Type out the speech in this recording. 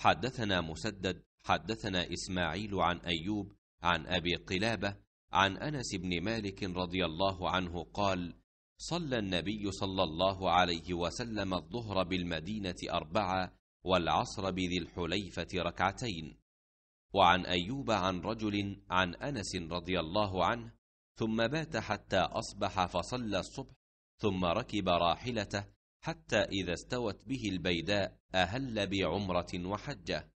حدثنا مسدد حدثنا إسماعيل عن أيوب عن أبي قلابة عن أنس بن مالك رضي الله عنه قال صلى النبي صلى الله عليه وسلم الظهر بالمدينة أربعة والعصر بذي الحليفة ركعتين وعن أيوب عن رجل عن أنس رضي الله عنه ثم بات حتى أصبح فصلى الصبح ثم ركب راحلته حتى إذا استوت به البيداء أهل بعمرة وحجة